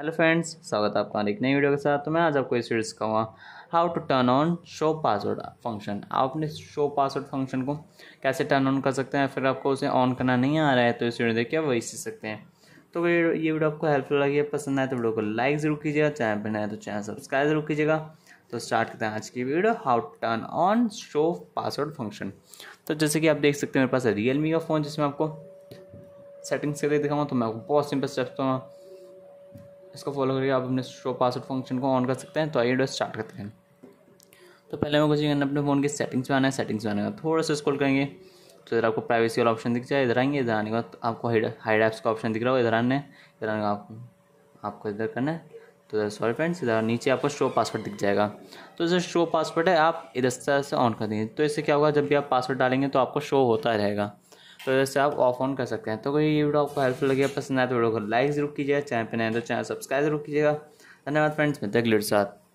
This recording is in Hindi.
हेलो फ्रेंड्स स्वागत है आपका एक नई वीडियो के साथ तो मैं आज आपको इस वीडियो सिखाऊंगा how to turn on show password function आप अपने शो पासवर्ड फंक्शन को कैसे टर्न ऑन कर सकते हैं फिर आपको उसे ऑन करना नहीं आ रहा है तो इस वीडियो देखिए वही सीख सकते हैं तो ये वीडियो आपको हेल्पफुल लगी है पसंद आए तो वीडियो को लाइक ज़रूर कीजिएगा चैनल पर नए तो चैनल सब्सक्राइब जरूर कीजिएगा तो स्टार्ट करते हैं आज की video how to turn on show password function तो जैसे कि आप देख सकते हैं मेरे पास है रियलमी का फ़ोन जिसमें आपको सेटिंग्स लिए दिखाऊंगा तो मैं आपको बहुत सिंपल स्टेप्स दूँगा इसको फॉलो करके आप अपने शो पासवर्ड फंक्शन को ऑन कर सकते हैं तो आइए डॉ स्टार्ट करते हैं तो पहले मैं कुछ करना अपने फ़ोन की सेटिंग्स में आना है सेटिंग्स में आने का थोड़ा सा स्क्रॉल करेंगे तो इधर आपको प्राइवेसी वाला ऑप्शन दिख जाए इधर आएंगे इधर आने का तो आपको हाइड हाइड ऐप्स का ऑप्शन दिख रहा हो इधर आने इधर आने का आपको आपको इधर करना है तो इधर सॉरी फ्रेंड्स इधर नीचे आपको शो पासवर्ड दिख जाएगा तो जैसे शो पासवर्ड है आप इधर से ऑन कर देंगे तो इससे क्या होगा जब भी आप पासवर्ड डालेंगे तो आपको शो होता रहेगा तो जैसे आप ऑफ ऑन कर सकते हैं तो कोई ये वीडियो आपको हेल्पफुल लगे पसंद आए तो वीडियो को लाइक जरूर कीजिएगा चैनल पर नए तो चैनल सब्सक्राइब जरूर कीजिएगा धन्यवाद फ्रेंड्स मैं तक अगले साथ